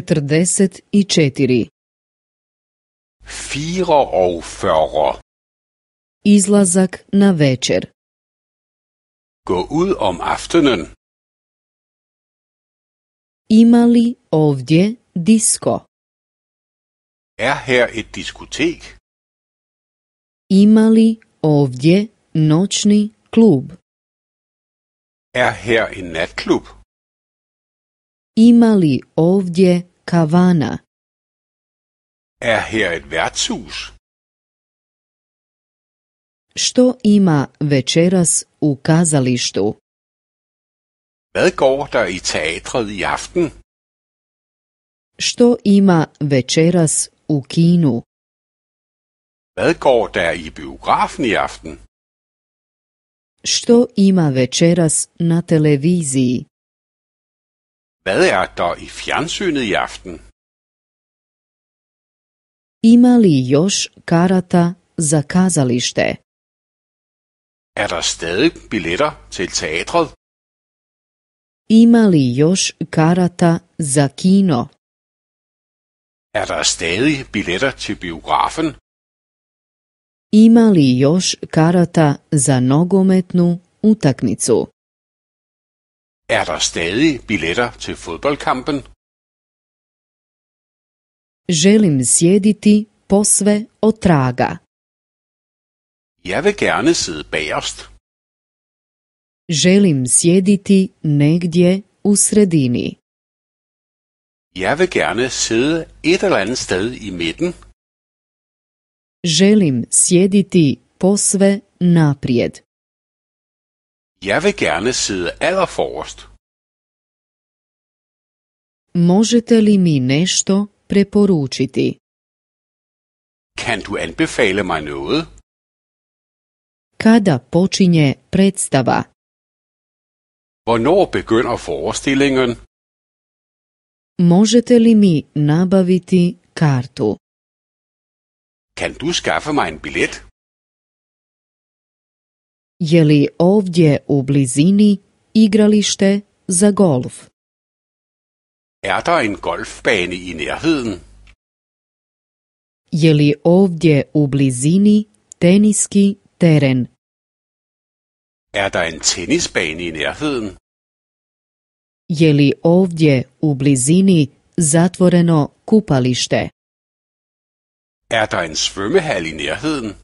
44. 44. Izlazak na večer. Gå ud om aftenen. Ima li ovdje disko? Er her et diskotek? Ima li ovdje noćni klub? Er her en natklub? Ima li ovdje kavana? Er hier et Što ima večeras u kazalištu? Hvad går der i teatret i aften? Što ima večeras u kinu? Hvad går der i biografen i aften? Što ima večeras na televiziji? Hvad er der i fjernsynet i aften? Ima li još karata za kazalište? Er der stadig billetter til teatret? Ima li još karata za kino? Er der stadig billetter til biografen? Ima li još karata za nogometnu utakmicu? Er der stadig billetter til fodboldkampen? Želim sjediti posve otraga. Jeg vil gerne sidde bagerst. Želim sjediti negdje u sredini. Jeg vil gerne sidde et eller andet sted i midten. Želim sjediti posve naprijed. Jeg vil gerne sidde allerforrest. Možete li mi nešto preporučiti? Kan du anbefale mig noget? Kada počinje predstava? Hvornår begynder forestillingen? Možete li mi nabaviti kartu? Kan du skaffe mig en billet? Je li ovdje u blizini igralište za golf? Er der en golfbane i nærheden? Je li ovdje u blizini teniski teren? Er der en tennisbane i nærheden? Je li ovdje u blizini zatvoreno kupalište? Er der en svømmehal i nærheden?